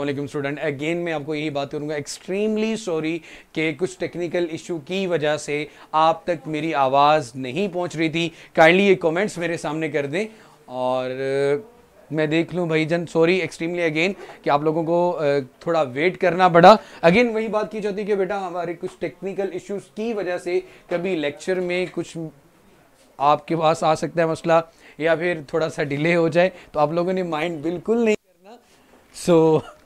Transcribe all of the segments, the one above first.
अल्लाम student again मैं आपको यही बात करूँगा एक्सट्रीमली सॉरी कि कुछ टेक्निकल इशू की वजह से आप तक मेरी आवाज़ नहीं पहुँच रही थी काइंडली ये कॉमेंट्स मेरे सामने कर दें और मैं देख लूँ भाई जन सॉरी एक्सट्रीमली अगेन कि आप लोगों को थोड़ा वेट करना पड़ा अगेन वही बात की जाती है कि बेटा हमारे कुछ टेक्निकल इश्यूज की वजह से कभी लेक्चर में कुछ आपके पास आ सकता है मसला या फिर थोड़ा सा डिले हो जाए तो आप लोगों ने माइंड बिल्कुल नहीं करना सो so,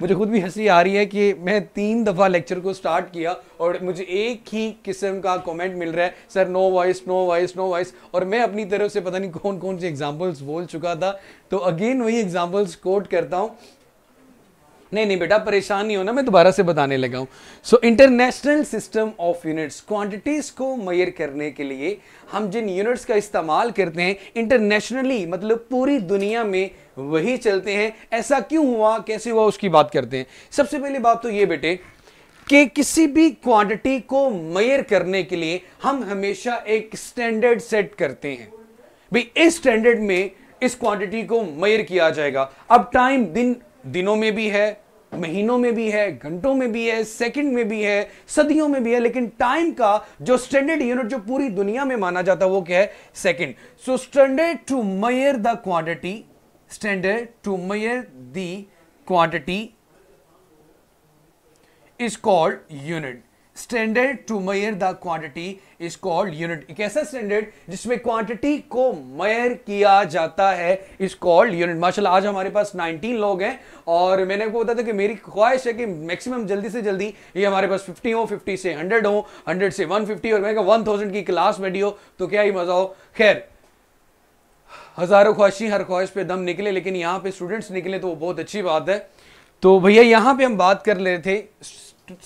मुझे खुद भी हंसी आ रही है कि मैं तीन दफ़ा लेक्चर को स्टार्ट किया और मुझे एक ही किस्म का कमेंट मिल रहा है sir no voice no voice no voice और मैं अपनी तरफ से पता नहीं कौन कौन से एग्जाम्पल्स बोल चुका था तो अगेन वही एग्जाम्पल्स कोट करता हूँ नहीं नहीं बेटा परेशान नहीं होना मैं दोबारा से बताने लगा हूँ so international system of units quantities को मयर करने के लिए हम जिन यूनिट्स का इस्तेमाल करते हैं इंटरनेशनली मतलब पूरी दुनिया में वही चलते हैं ऐसा क्यों हुआ कैसे हुआ उसकी बात करते हैं सबसे पहली बात तो ये बेटे कि किसी भी क्वांटिटी को मेयर करने के लिए हम हमेशा एक स्टैंडर्ड सेट करते हैं भाई इस स्टैंडर्ड में इस क्वांटिटी को मेयर किया जाएगा अब टाइम दिन दिनों में भी है महीनों में भी है घंटों में भी है सेकंड में भी है सदियों में भी है लेकिन टाइम का जो स्टैंडर्ड यूनिट जो पूरी दुनिया में माना जाता है वो क्या है second so standard to measure the quantity standard to measure the quantity is called unit standard to measure the quantity is called unit एक ऐसा स्टैंडर्ड जिसमें क्वांटिटी को मेयर किया जाता है इज कॉल्ड यूनिट माशाल्लाह आज हमारे पास 19 लोग हैं और मैंने आपको बताया था कि मेरी ख्वाहिश है कि मैक्सिमम जल्दी से जल्दी ये हमारे पास 50 हो 50 से 100 हो 100 से 150 और मैंने कहा 1000 की क्लास में डी हो तो क्या ही मजा हो खैर हज़ारों ख्वाहिशें हर ख्वाहिश पे दम निकले लेकिन यहाँ पे स्टूडेंट्स निकले तो वो बहुत अच्छी बात है तो भैया यहाँ पे हम बात कर रहे थे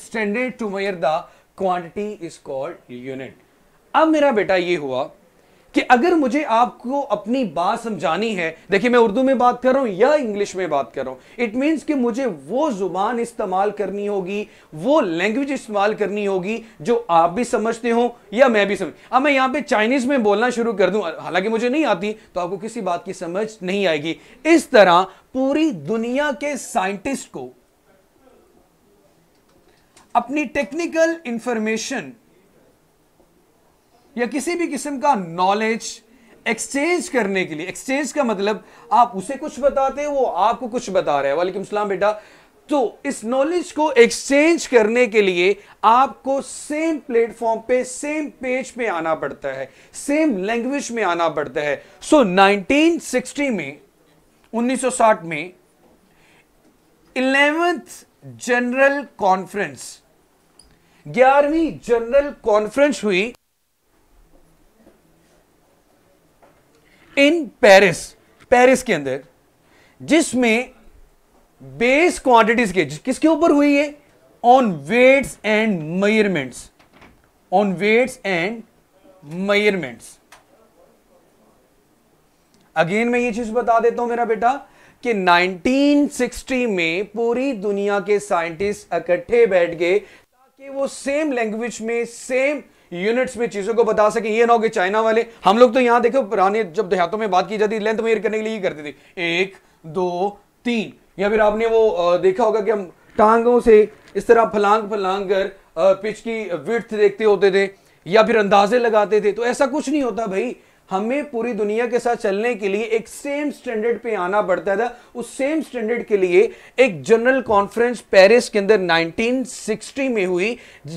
standard to measure the quantity is called unit अब मेरा बेटा ये हुआ कि अगर मुझे आपको अपनी बात समझानी है देखिए मैं उर्दू में बात कर रहा हूं या इंग्लिश में बात कर रहा हूं इट मीन्स कि मुझे वो जुबान इस्तेमाल करनी होगी वो लैंग्वेज इस्तेमाल करनी होगी जो आप भी समझते हो या मैं भी समझ अब मैं यहां पे चाइनीज में बोलना शुरू कर दूं हालांकि मुझे नहीं आती तो आपको किसी बात की समझ नहीं आएगी इस तरह पूरी दुनिया के साइंटिस्ट को अपनी टेक्निकल इंफॉर्मेशन या किसी भी किस्म का नॉलेज एक्सचेंज करने के लिए एक्सचेंज का मतलब आप उसे कुछ बताते हैं वो आपको कुछ बता रहा है वालेकुम सलाम बेटा तो इस नॉलेज को एक्सचेंज करने के लिए आपको सेम प्लेटफॉर्म पे सेम पेज पे आना पड़ता है सेम लैंग्वेज में आना पड़ता है सो so, 1960 में 1960 में इलेवेंथ जनरल कॉन्फ्रेंस ग्यारहवीं जनरल कॉन्फ्रेंस हुई इन पेरिस पेरिस के अंदर जिसमें बेस क्वांटिटीज के किसके ऊपर हुई है on weights and measurements on weights and measurements again मैं ये चीज बता देता हूं मेरा बेटा कि 1960 में पूरी दुनिया के साइंटिस्ट इकट्ठे बैठ गए ताकि वो सेम लैंग्वेज में सेम यूनिट्स में चीज़ों को बता सके ये ना हो चाइना वाले हम लोग तो यहाँ देखो पुराने जब देहातों में बात की जाती लेंथ मेयर करने के लिए ही करते थे एक दो तीन या फिर आपने वो देखा होगा कि हम टांगों से इस तरह फलांग फलांग कर पिच की विर्थ देखते होते थे या फिर अंदाजे लगाते थे तो ऐसा कुछ नहीं होता भाई हमें पूरी दुनिया के साथ चलने के लिए एक सेम स्टैंडर्ड पे आना पड़ता था उस सेम स्टैंडर्ड के लिए एक जनरल कॉन्फ्रेंस पेरिस के अंदर 1960 में हुई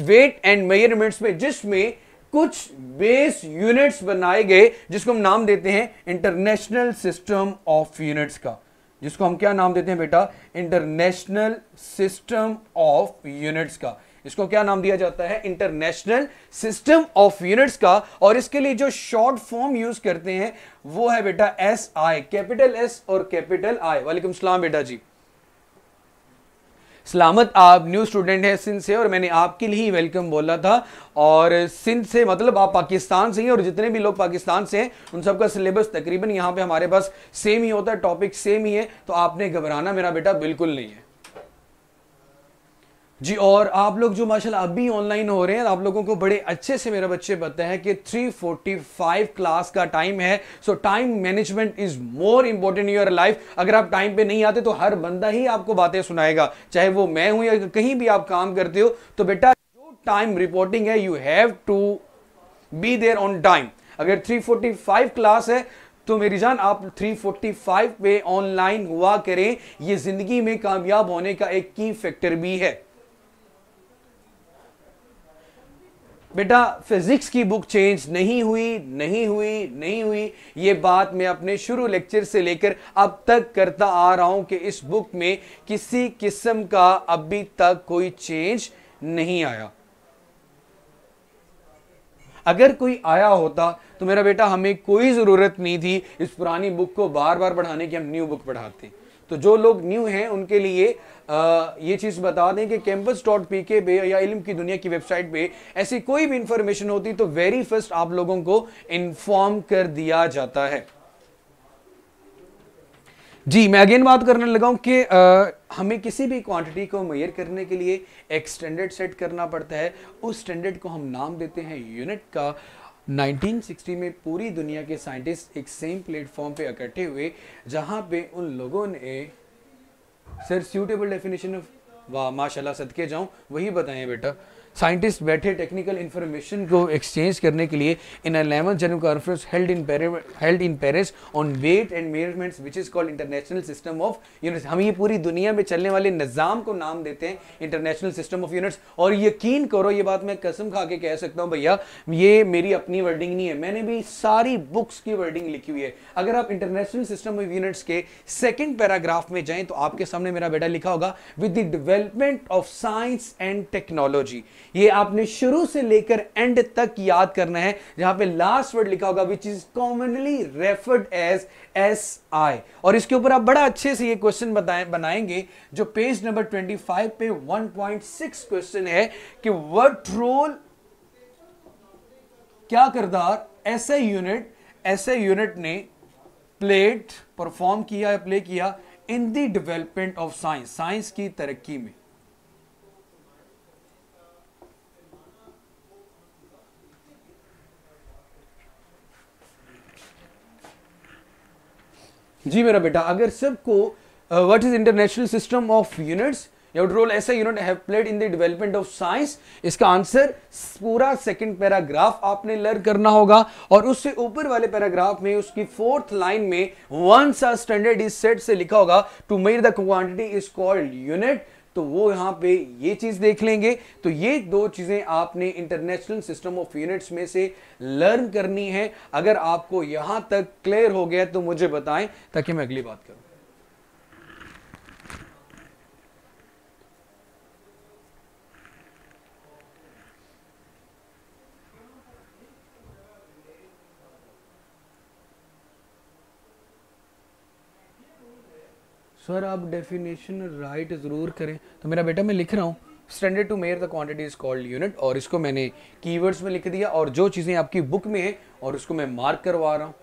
वेट एंड मेजरमेंट्स में जिसमें कुछ बेस यूनिट्स बनाए गए जिसको हम नाम देते हैं इंटरनेशनल सिस्टम ऑफ यूनिट्स का जिसको हम क्या नाम देते हैं बेटा इंटरनेशनल सिस्टम ऑफ यूनिट्स का इसको क्या नाम दिया जाता है इंटरनेशनल सिस्टम ऑफ यूनिट्स का और इसके लिए जो शॉर्ट फॉर्म यूज करते हैं वो है बेटा एस आई कैपिटल एस और कैपिटल आई वालेकुम सलाम बेटा जी सलामत आप न्यू स्टूडेंट हैं सिंध से और मैंने आपके लिए ही वेलकम बोला था और सिंध से मतलब आप पाकिस्तान से ही और जितने भी लोग पाकिस्तान से हैं उन सबका सिलेबस तकरीबन यहाँ पे हमारे पास सेम ही होता है टॉपिक सेम ही है तो आपने घबराना मेरा बेटा बिल्कुल नहीं है जी और आप लोग जो माशाल्लाह अभी ऑनलाइन हो रहे हैं आप लोगों को बड़े अच्छे से मेरे बच्चे बताते हैं कि 345 क्लास का टाइम है so time management is more important in your life अगर आप टाइम पे नहीं आते तो हर बंदा ही आपको बातें सुनाएगा चाहे वो मैं हूं या कहीं भी आप काम करते हो तो बेटा जो टाइम रिपोर्टिंग है you have to be there on time अगर 345 क्लास है तो मेरी जान आप 345 पे ऑनलाइन हुआ करें ये ज़िंदगी में कामयाब होने का एक की फैक्टर भी है बेटा फिजिक्स की बुक चेंज नहीं हुई नहीं हुई नहीं हुई ये बात मैं अपने शुरू लेक्चर से लेकर अब तक करता आ रहा हूं कि इस बुक में किसी किस्म का अभी तक कोई चेंज नहीं आया अगर कोई आया होता तो मेरा बेटा हमें कोई ज़रूरत नहीं थी इस पुरानी बुक को बार बार पढ़ाने की हम न्यू बुक पढ़ाते तो जो लोग न्यू हैं उनके लिए आ, ये चीज़ बता दें कि कैंपस डॉट पी के पे या इल्म की दुनिया की वेबसाइट पे ऐसी कोई भी इंफॉर्मेशन होती तो वेरी फर्स्ट आप लोगों को इन्फॉर्म कर दिया जाता है जी मैं अगेन बात करने लगा हूँ कि आ, हमें किसी भी क्वांटिटी को मैयर करने के लिए एक स्टैंडर्ड सेट करना पड़ता है उस स्टैंडर्ड को हम नाम देते हैं यूनिट का 1960 में पूरी दुनिया के साइंटिस्ट एक सेम प्लेटफॉर्म पे इकट्ठे हुए जहां पे उन लोगों ने सर सूटेबल डेफिनेशन ऑफ वाह माशाल्लाह सदके जाऊं वही बताएं बेटा साइंटिस्ट बैठे टेक्निकल इन्फॉर्मेशन को एक्सचेंज करने के लिए in eleven general conference held in held in Paris on weight and measurements which is called international system of units हम ये पूरी दुनिया में चलने वाले निज़ाम को नाम देते हैं इंटरनेशनल सिस्टम ऑफ यूनिट्स और यकीन करो ये बात मैं कसम खा के कह सकता हूँ भैया ये मेरी अपनी वर्डिंग नहीं है मैंने भी सारी बुक्स की वर्डिंग लिखी हुई है अगर आप इंटरनेशनल सिस्टम ऑफ यूनिट्स के सेकेंड पैराग्राफ में जाएँ तो आपके सामने मेरा बेटा लिखा होगा with the development of science and technology ये आपने शुरू से लेकर एंड तक याद करना है जहां पे लास्ट वर्ड लिखा होगा which is commonly referred as S I और इसके ऊपर आप बड़ा अच्छे से ये क्वेश्चन बनाएंगे जो पेज नंबर 25 पे 1.6 क्वेश्चन है कि वर्ड रोल क्या करदार ऐसे यूनिट ऐसे यूनिट ने प्लेट परफॉर्म किया या प्ले किया in the development of science science की तरक्की में जी मेरा बेटा अगर सबको what is international system of units role ऐसा unit have played in the development of science इसका आंसर पूरा सेकंड पैराग्राफ आपने लर्न करना होगा और उससे ऊपर वाले पैराग्राफ में उसकी फोर्थ लाइन में once a standard is set से लिखा होगा to made the quantity is called unit तो वो यहाँ पे ये चीज़ देख लेंगे तो ये दो चीज़ें आपने इंटरनेशनल सिस्टम ऑफ यूनिट्स में से लर्न करनी है अगर आपको यहां तक क्लियर हो गया तो मुझे बताएं ताकि मैं अगली बात करूं सर आप डेफिनेशन राइट ज़रूर करें तो मेरा बेटा मैं लिख रहा हूँ standard to measure the quantity is called unit और इसको मैंने कीवर्ड्स में लिख दिया और जो चीज़ें आपकी बुक में है और उसको मैं मार्क करवा रहा हूँ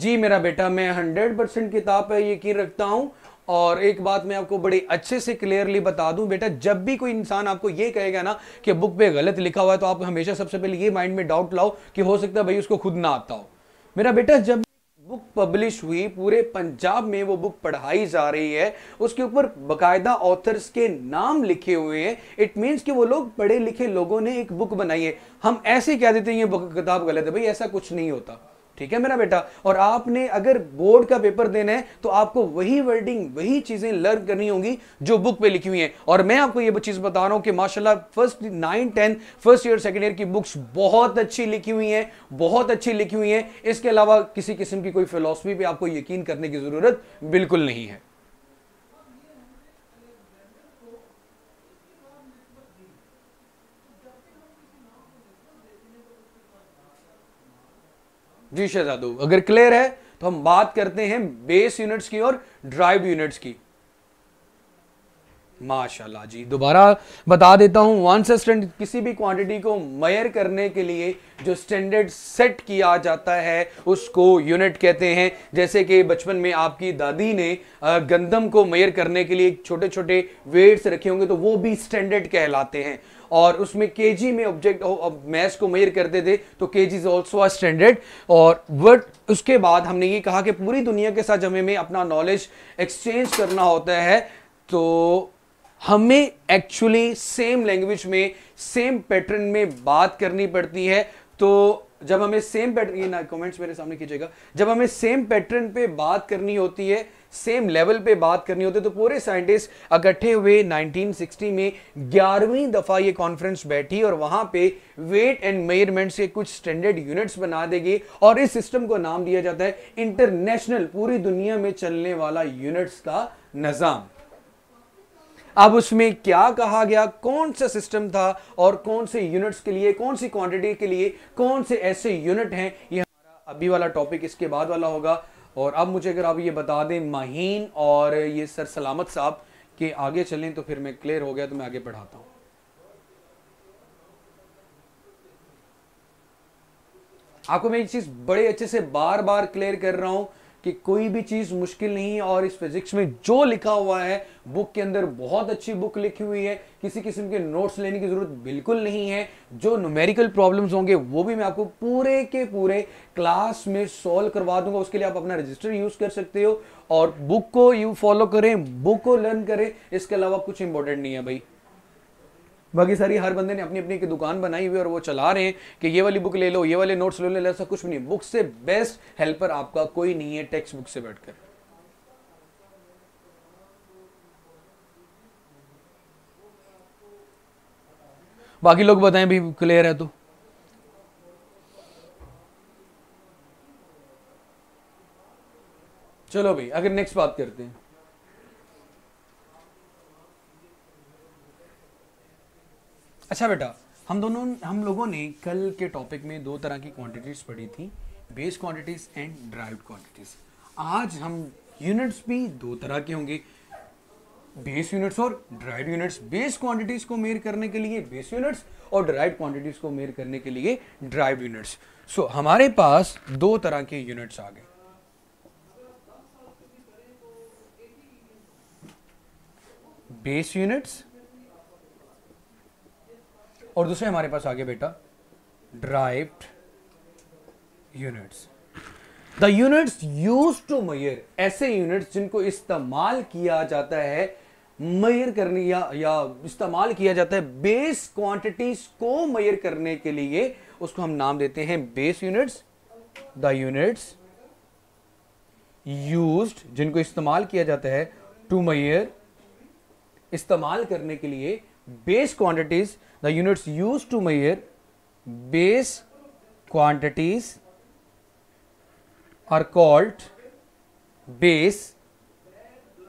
जी मेरा बेटा मैं हंड्रेड परसेंट किताब पर यकीन रखता हूँ और एक बात मैं आपको बड़े अच्छे से क्लियरली बता दूं बेटा जब भी कोई इंसान आपको ये कहेगा ना कि बुक पे गलत लिखा हुआ है तो आप हमेशा सबसे पहले ये माइंड में डाउट लाओ कि हो सकता है भाई उसको खुद ना आता हो मेरा बेटा जब बुक पब्लिश हुई पूरे पंजाब में वो बुक पढ़ाई जा रही है उसके ऊपर बकायदा ऑथर्स के नाम लिखे हुए हैं इट मीन्स कि वो लोग पढ़े लिखे लोगों ने एक बुक बनाई है हम ऐसे कह देते हैं ये किताब गलत है भाई ऐसा कुछ नहीं होता ठीक है मेरा बेटा और आपने अगर बोर्ड का पेपर देना है तो आपको वही वर्डिंग वही चीजें लर्न करनी होंगी जो बुक पे लिखी हुई हैं और मैं आपको ये चीज बता रहा हूं कि माशाल्लाह first nine ten first year second year की बुक्स बहुत अच्छी लिखी हुई हैं बहुत अच्छी लिखी हुई हैं इसके अलावा किसी किस्म की कोई फिलोसफी पे आपको यकीन करने की जरूरत बिल्कुल नहीं है जी शहजादू अगर क्लियर है तो हम बात करते हैं बेस यूनिट्स की और ड्राइव यूनिट्स की माशाल्लाह जी दोबारा बता देता हूँ वन से स्टैंड किसी भी क्वांटिटी को मयर करने के लिए जो स्टैंडर्ड सेट किया जाता है उसको यूनिट कहते हैं जैसे कि बचपन में आपकी दादी ने गंदम को मयर करने के लिए छोटे छोटे वेट्स रखे होंगे तो वो भी स्टैंडर्ड कहलाते हैं और उसमें केजी में ऑब्जेक्ट मैथ्स को मयर करते थे तो जी इज ऑल्सो स्टैंडर्ड और बट उसके बाद हमने ये कहा कि पूरी दुनिया के साथ जमे में अपना नॉलेज एक्सचेंज करना होता है तो हमें एक्चुअली सेम लैंग्वेज में सेम पैटर्न में बात करनी पड़ती है तो जब हमें सेम पैटर्न ये ना कमेंट्स मेरे सामने कीजिएगा जब हमें सेम पैटर्न पे बात करनी होती है सेम लेवल पे बात करनी होती है तो पूरे साइंटिस्ट इकट्ठे हुए 1960 में ग्यारहवीं दफ़ा ये कॉन्फ्रेंस बैठी और वहाँ पे वेट एंड मेजरमेंट्स के कुछ स्टैंडर्ड यूनिट्स बना देगी और इस सिस्टम को नाम दिया जाता है इंटरनेशनल पूरी दुनिया में चलने वाला यूनिट्स का निज़ाम अब उसमें क्या कहा गया कौन सा सिस्टम था और कौन से यूनिट्स के लिए कौन सी क्वांटिटी के लिए कौन से ऐसे यूनिट हैं ये हमारा अभी वाला टॉपिक इसके बाद वाला होगा और अब मुझे अगर आप ये बता दें महीन और ये सर सलामत साहब के आगे चलें तो फिर मैं क्लियर हो गया तो मैं आगे पढ़ाता हूँ आपको मैं ये चीज़ बड़े अच्छे से बार बार क्लियर कर रहा हूँ कि कोई भी चीज़ मुश्किल नहीं है और इस फिजिक्स में जो लिखा हुआ है बुक के अंदर बहुत अच्छी बुक लिखी हुई है किसी किस्म के नोट्स लेने की ज़रूरत बिल्कुल नहीं है जो न्यूमेरिकल प्रॉब्लम्स होंगे वो भी मैं आपको पूरे के पूरे क्लास में सॉल्व करवा दूंगा उसके लिए आप अपना रजिस्टर यूज़ कर सकते हो और बुक को यू फॉलो करें बुक को लर्न करें इसके अलावा कुछ इंपॉर्टेंट नहीं है भाई बाकी सारी हर बंदे ने अपनी अपनी की दुकान बनाई हुई और वो चला रहे हैं कि ये वाली बुक ले लो ये वाले नोट्स ले लो ऐसा कुछ भी नहीं बुक से बेस्ट हेल्पर आपका कोई नहीं है टेक्स्ट बुक से बैठकर बाकी लोग बताएं भी क्लियर है तो चलो भाई अगर नेक्स्ट बात करते हैं अच्छा बेटा हम दोनों हम लोगों ने कल के टॉपिक में दो तरह की क्वांटिटीज पढ़ी थी base quantities and derived quantities आज हम यूनिट्स भी दो तरह के होंगे बेस यूनिट्स और ड्राइव यूनिट्स बेस क्वांटिटीज को मेयर करने के लिए बेस यूनिट्स और ड्राइव क्वांटिटीज को मेयर करने के लिए ड्राइव यूनिट्स सो हमारे पास दो तरह के यूनिट्स आ गए बेस यूनिट्स और दूसरे हमारे पास आगे बेटा derived units the units use to measure ऐसे यूनिट्स जिनको इस्तेमाल किया जाता है मयर करने या या इस्तेमाल किया जाता है बेस क्वांटिटीज को मयर करने के लिए उसको हम नाम देते हैं base units the units use जिनको इस्तेमाल किया जाता है टू मयर इस्तेमाल करने के लिए base quantities the units used to measure base quantities are called base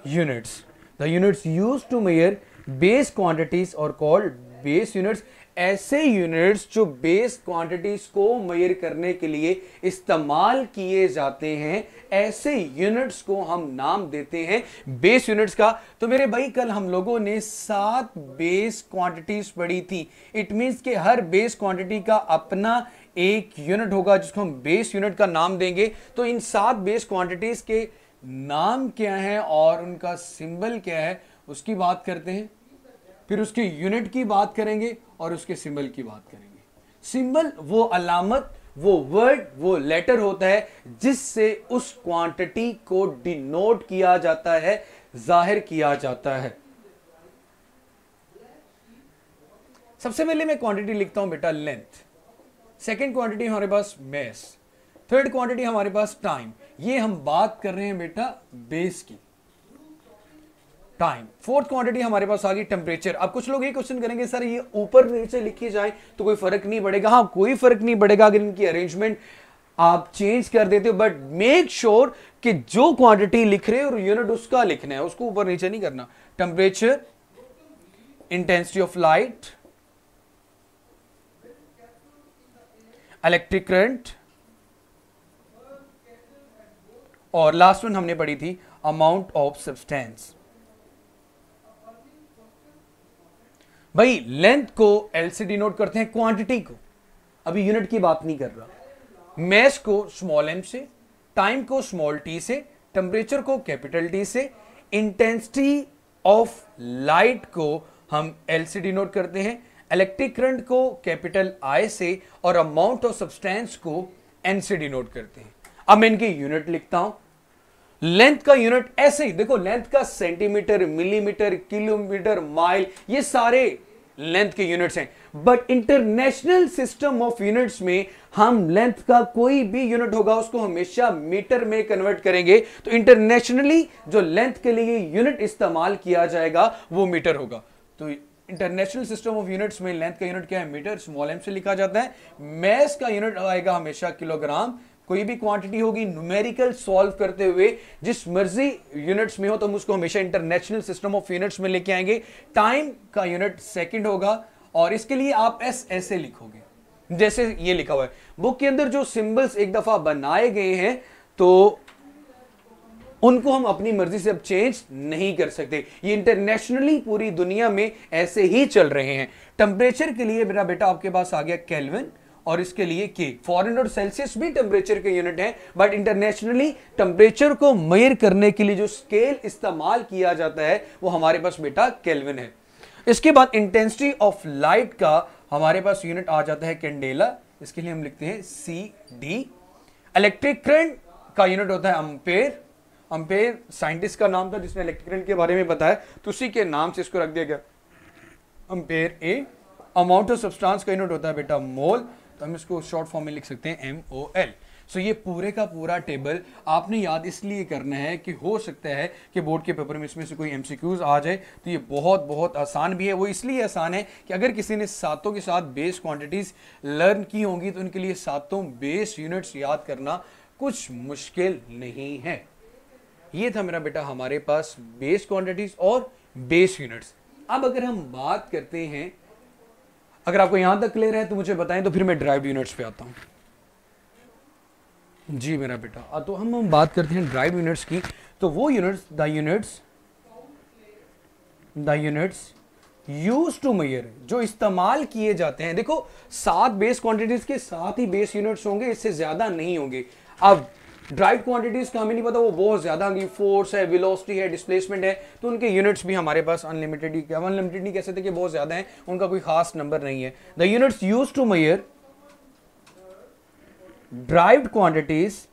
units the units used to measure base quantities are called base units ऐसे यूनिट्स जो बेस क्वांटिटीज को मयर करने के लिए इस्तेमाल किए जाते हैं ऐसे यूनिट्स को हम नाम देते हैं बेस यूनिट्स का तो मेरे भाई कल हम लोगों ने सात बेस क्वांटिटीज पढ़ी थी इट मींस कि हर बेस क्वांटिटी का अपना एक यूनिट होगा जिसको हम बेस यूनिट का नाम देंगे तो इन सात बेस क्वांटिटीज के नाम क्या है और उनका सिंबल क्या है उसकी बात करते हैं फिर उसके यूनिट की बात करेंगे और उसके सिंबल की बात करेंगे सिंबल वो अलामत वो वर्ड वो लेटर होता है जिससे उस क्वांटिटी को डिनोट किया जाता है जाहिर किया जाता है सबसे पहले मैं क्वांटिटी लिखता हूं बेटा लेंथ सेकेंड क्वांटिटी हमारे पास मैस थर्ड क्वांटिटी हमारे पास टाइम ये हम बात कर रहे हैं बेटा बेस की टाइम फोर्थ क्वांटिटी हमारे पास आ गई टेम्परेचर अब कुछ लोग ये क्वेश्चन करेंगे सर ये ऊपर नीचे लिखी जाए तो कोई फर्क नहीं पड़ेगा हाँ कोई फर्क नहीं पड़ेगा अगर इनकी अरेंजमेंट आप चेंज कर देते हो बट मेक श्योर कि जो क्वांटिटी लिख रहे हो यूनिट उसका लिखना है उसको ऊपर नीचे नहीं करना temperature intensity of light electric current और लास्ट वन हमने पढ़ी थी अमाउंट ऑफ सब्सटेंस भाई लेंथ को एल से डिनोट करते हैं क्वांटिटी को अभी यूनिट की बात नहीं कर रहा मैस को स्मॉल एम से टाइम को स्मॉल टी से टेम्परेचर को कैपिटल टी से इंटेंसिटी ऑफ लाइट को हम एल से डिनोट करते हैं इलेक्ट्रिक करंट को कैपिटल आई से और अमाउंट ऑफ सब्सटेंस को एन से डिनोट करते हैं अब मैं इनकी यूनिट लिखता हूं लेंथ का यूनिट ऐसे ही देखो लेंथ का सेंटीमीटर मिलीमीटर किलोमीटर माइल ये सारे लेंथ के यूनिट्स हैं but international system of units में हम लेंथ का कोई भी यूनिट होगा उसको हमेशा मीटर में कन्वर्ट करेंगे तो इंटरनेशनली जो लेंथ के लिए यूनिट इस्तेमाल किया जाएगा वो मीटर होगा तो इंटरनेशनल सिस्टम ऑफ यूनिट्स में लेंथ का यूनिट क्या है मीटर स्मॉल एम से लिखा जाता है मैस का यूनिट आएगा हमेशा किलोग्राम कोई भी क्वांटिटी होगी न्यूमेरिकल सॉल्व करते हुए जिस मर्जी यूनिट्स में हो तो हम उसको हमेशा इंटरनेशनल सिस्टम ऑफ यूनिट्स में लेके आएंगे टाइम का यूनिट सेकंड होगा और इसके लिए आप एस ऐसे लिखोगे जैसे ये लिखा हुआ है बुक के अंदर जो सिंबल्स एक दफा बनाए गए हैं तो उनको हम अपनी मर्जी से अब चेंज नहीं कर सकते ये इंटरनेशनली पूरी दुनिया में ऐसे ही चल रहे हैं टेम्परेचर के लिए मेरा बेटा आपके पास आ गया कैलविन और इसके लिए के फॉरन और सेल्सियस भी टेम्परेचर के यूनिट है बट इंटरनेशनली टेम्परेचर को मेयर करने के लिए जो स्केल इस्तेमाल किया जाता है वो हमारे पास बेटा केल्विन है इसके बाद इंटेंसिटी ऑफ लाइट का हमारे पास यूनिट आ जाता है कैंडेला इसके लिए हम लिखते हैं सी डी इलेक्ट्रिक करंट का यूनिट होता है अम्पेयर अम्पेयर साइंटिस्ट का नाम था जिसने इलेक्ट्रिक करंट के बारे में बताया तो उसी के नाम से इसको रख दिया गया ampere A amount of substance का यूनिट होता है बेटा मोल तो हम इसको शॉर्ट फॉर्म में लिख सकते हैं एम ओ एल सो ये पूरे का पूरा टेबल आपने याद इसलिए करना है कि हो सकता है कि बोर्ड के पेपर में इसमें से कोई एमसीक्यूज आ जाए तो ये बहुत बहुत आसान भी है वो इसलिए आसान है कि अगर किसी ने सातों के साथ बेस क्वांटिटीज लर्न की होंगी तो उनके लिए सातों बेस यूनिट्स याद करना कुछ मुश्किल नहीं है ये था मेरा बेटा हमारे पास बेस क्वांटिटीज और बेस यूनिट्स अब अगर हम बात करते हैं अगर आपको यहां तक क्लियर है तो मुझे बताएं तो फिर मैं ड्राइव यूनिट्स पे आता हूँ जी मेरा बेटा तो हम हम बात करते हैं ड्राइव यूनिट्स की तो वो units the units the units use to measure जो इस्तेमाल किए जाते हैं देखो सात बेस क्वांटिटीज के साथ ही बेस यूनिट्स होंगे इससे ज्यादा नहीं होंगे अब ड्राइव क्वांटिटीज का हमें नहीं पता वो बहुत ज़्यादा होंगी फोर्स है विलोसिटी है डिस्प्लेसमेंट है तो उनके यूनिट्स भी हमारे पास अनलिमिटेड ही अनलिमिटेड नहीं कह सकते कि बहुत ज़्यादा है उनका कोई खास नंबर नहीं है the units use to measure derived quantities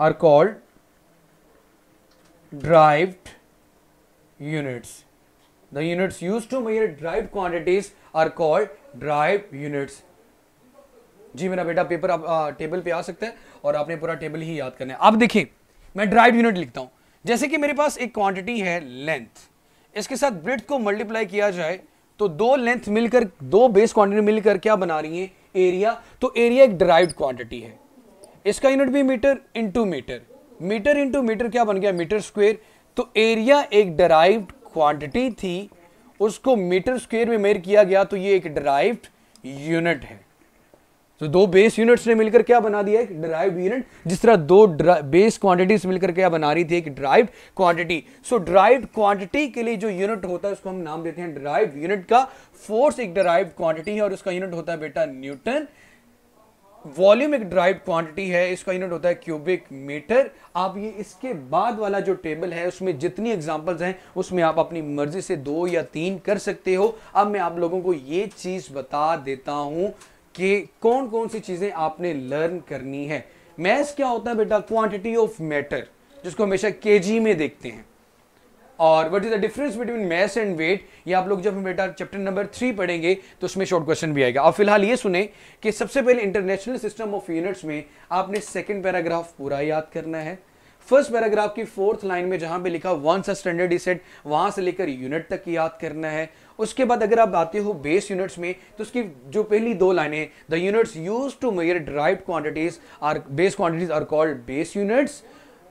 are called derived units the units use to measure derived quantities are called derived units जी मेरा बेटा पेपर आप आ, टेबल पे आ सकता है और आपने पूरा टेबल ही याद करना है अब देखिए मैं ड्राइव यूनिट लिखता हूँ जैसे कि मेरे पास एक क्वांटिटी है लेंथ इसके साथ ब्रिथ को मल्टीप्लाई किया जाए तो दो लेंथ मिलकर दो बेस क्वांटिटी मिलकर क्या बना रही है एरिया तो एरिया एक ड्राइव क्वांटिटी है इसका यूनिट भी metre into metre metre into metre क्या बन गया मीटर स्क्वेयर तो एरिया एक डराइव्ड क्वांटिटी थी उसको मीटर स्क्वेयर में मेयर किया गया तो ये एक ड्राइव यूनिट है तो दो बेस यूनिट्स ने मिलकर क्या बना दिया एक ड्राइव यूनिट जिस तरह दो बेस क्वांटिटीज मिलकर क्या बना रही थी एक derived quantity so derived quantity के लिए जो यूनिट होता है उसको हम नाम देते हैं ड्राइव यूनिट का फोर्स एक ड्राइव क्वांटिटी है और उसका यूनिट होता है बेटा न्यूटन वॉल्यूम एक ड्राइव क्वांटिटी है इसका यूनिट होता है क्यूबिक मीटर आप ये इसके बाद वाला जो टेबल है उसमें जितनी एग्जांपल्स हैं उसमें आप अपनी मर्जी से दो या तीन कर सकते हो अब मैं आप लोगों को ये चीज़ बता देता हूं कि कौन कौन सी चीज़ें आपने लर्न करनी है मैथ्स क्या होता है बेटा क्वांटिटी ऑफ मैटर जिसको हमेशा के में देखते हैं और what is the difference between mass and weight ये आप लोग जब हम बेटा चैप्टर नंबर थ्री पढ़ेंगे तो उसमें शॉर्ट क्वेश्चन भी आएगा और फिलहाल ये सुने कि सबसे पहले इंटरनेशनल सिस्टम ऑफ यूनिट्स में आपने सेकेंड पैराग्राफ पूरा याद करना है फर्स्ट पैराग्राफ की फोर्थ लाइन में जहां पे लिखा once a standard is set वहां से लेकर यूनिट तक याद करना है उसके बाद अगर आप आते हो बेस यूनिट्स में तो उसकी जो पहली दो लाइनें the units use to measure derived quantities are base quantities are called base units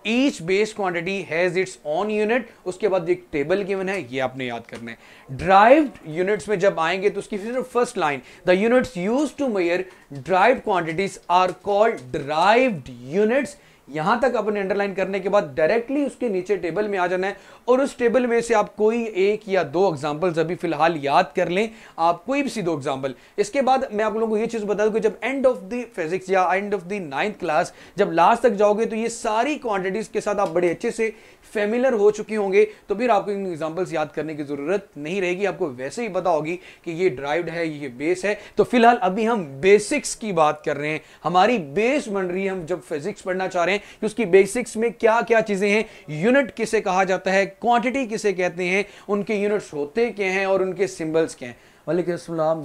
each base quantity has its own unit उसके बाद एक टेबल गिवन है ये आपने याद करना है ड्राइव यूनिट्स में जब आएंगे तो उसकी फिर first line the units use to measure derived quantities are called derived units यहां तक अपने अंडरलाइन करने के बाद डायरेक्टली उसके नीचे टेबल में आ जाना है और उस टेबल में से आप कोई एक या दो एग्जाम्पल अभी फिलहाल याद कर लें आप कोई भी दो एग्जाम्पल इसके बाद मैं आप लोगों को यह चीज़ बता दूँ कि जब एंड ऑफ द फिजिक्स या end of the ninth class जब लास्ट तक जाओगे तो ये सारी क्वांटिटीज़ के साथ आप बड़े अच्छे से फेमिलर हो चुके होंगे तो फिर आपको इन एग्जाम्पल्स याद करने की ज़रूरत नहीं रहेगी आपको वैसे ही पता होगी कि ये ड्राइव है ये बेस है तो फिलहाल अभी हम बेसिक्स की बात कर रहे हैं हमारी बेस बन रही है हम जब फिजिक्स पढ़ना चाह रहे हैं कि उसकी बेसिक्स में क्या क्या चीज़ें हैं यूनिट किसे कहा जाता है क्वांटिटी किसे कहते हैं उनके यूनिट्स होते क्या हैं और उनके सिम्बल्स क्या हैं वाले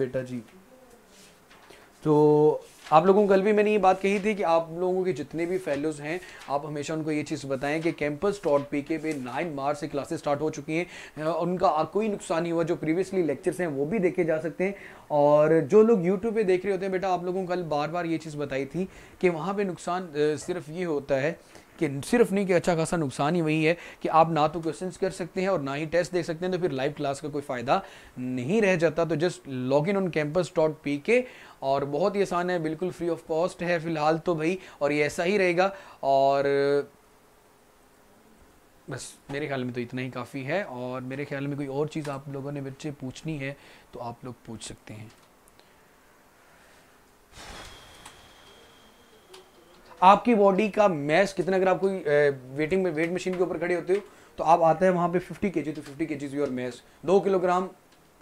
बेटा जी तो आप लोगों को कल भी मैंने ये बात कही थी कि आप लोगों के जितने भी फेलोज हैं आप हमेशा उनको ये चीज़ बताएं कि कैंपस डॉट पी के पे नाइन मार्च से क्लासेस स्टार्ट हो चुकी हैं उनका कोई नुकसान नहीं हुआ जो प्रीवियसली लेक्चर्स हैं वो भी देखे जा सकते हैं और जो लोग यूट्यूब पर देख रहे होते हैं बेटा आप लोगों को कल बार बार ये चीज़ बताई थी कि वहाँ पर नुकसान सिर्फ ये होता है कि सिर्फ नहीं कि अच्छा खासा नुकसान ही वही है कि आप ना तो क्वेश्चन कर सकते हैं और ना ही टेस्ट देख सकते हैं तो फिर लाइव क्लास का कोई फ़ायदा नहीं रह जाता तो just log in on campus dot P K और बहुत ही आसान है बिल्कुल फ्री ऑफ कॉस्ट है फिलहाल तो भाई और ये ऐसा ही रहेगा और बस मेरे ख्याल में तो इतना ही काफ़ी है और मेरे ख्याल में कोई और चीज़ आप लोगों ने बच्चे पूछनी है तो आप लोग पूछ सकते हैं आपकी बॉडी का मैस कितना अगर आप कोई वेटिंग में वेट मशीन के ऊपर खड़े होते हो तो आप आते हैं वहाँ पे 50 के तो 50 के जी योर मैस दो किलोग्राम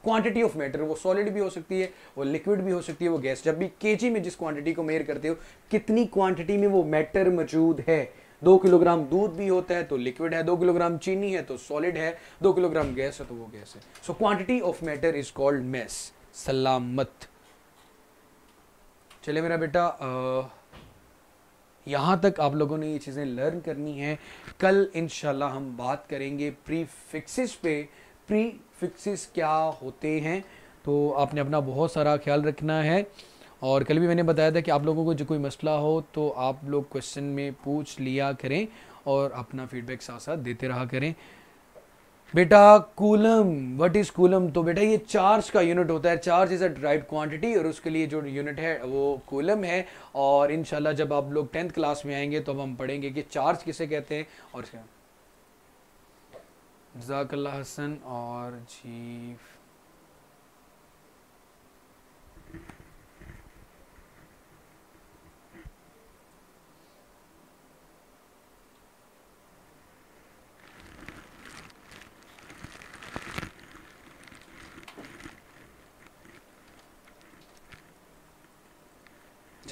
क्वांटिटी ऑफ मैटर वो सॉलिड भी हो सकती है वो लिक्विड भी हो सकती है वो गैस जब भी के में जिस क्वांटिटी को मेयर करते हो कितनी क्वांटिटी में वो मैटर मौजूद है दो किलोग्राम दूध भी होता है तो लिक्विड है दो किलोग्राम चीनी है तो सॉलिड है दो किलोग्राम गैस है तो वो गैस है so quantity of matter is called mass सलामत चले मेरा बेटा आ, यहाँ तक आप लोगों ने ये चीज़ें लर्न करनी है कल इन हम बात करेंगे प्री फिक्सिस पे प्री फिक्सिस क्या होते हैं तो आपने अपना बहुत सारा ख्याल रखना है और कल भी मैंने बताया था कि आप लोगों को जो कोई मसला हो तो आप लोग क्वेश्चन में पूछ लिया करें और अपना फीडबैक साथ साथ देते रहा करें बेटा कूलम व्हाट इज कूलम तो बेटा ये चार्ज का यूनिट होता है charge is a derived quantity और उसके लिए जो यूनिट है वो कूलम है और इनशाला जब आप लोग टेंथ क्लास में आएंगे तो अब हम पढ़ेंगे कि चार्ज किसे कहते हैं और जजाकल्ला हसन और जी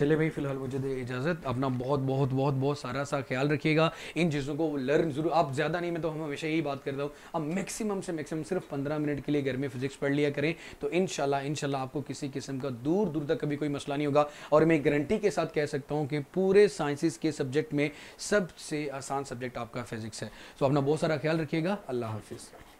चले भाई फिलहाल मुझे दे इजाज़त अपना बहुत बहुत बहुत बहुत सारा सा ख्याल रखिएगा इन चीज़ों को लर्न जरूर आप ज़्यादा नहीं मैं तो हम हमेशा यही बात करता हूँ अब मैक्सिमम से मैक्सिमम सिर्फ पंद्रह मिनट के लिए घर में फिजिक्स पढ़ लिया करें तो इन शाला आपको किसी किस्म का दूर दूर तक कभी कोई मसला नहीं होगा और मैं गारंटी के साथ कह सकता हूँ कि पूरे साइंसिस के सब्जेक्ट में सबसे आसान सब्जेक्ट आपका फिजिक्स है सो तो अपना बहुत सारा ख्याल रखिएगा अल्लाह हाफिज़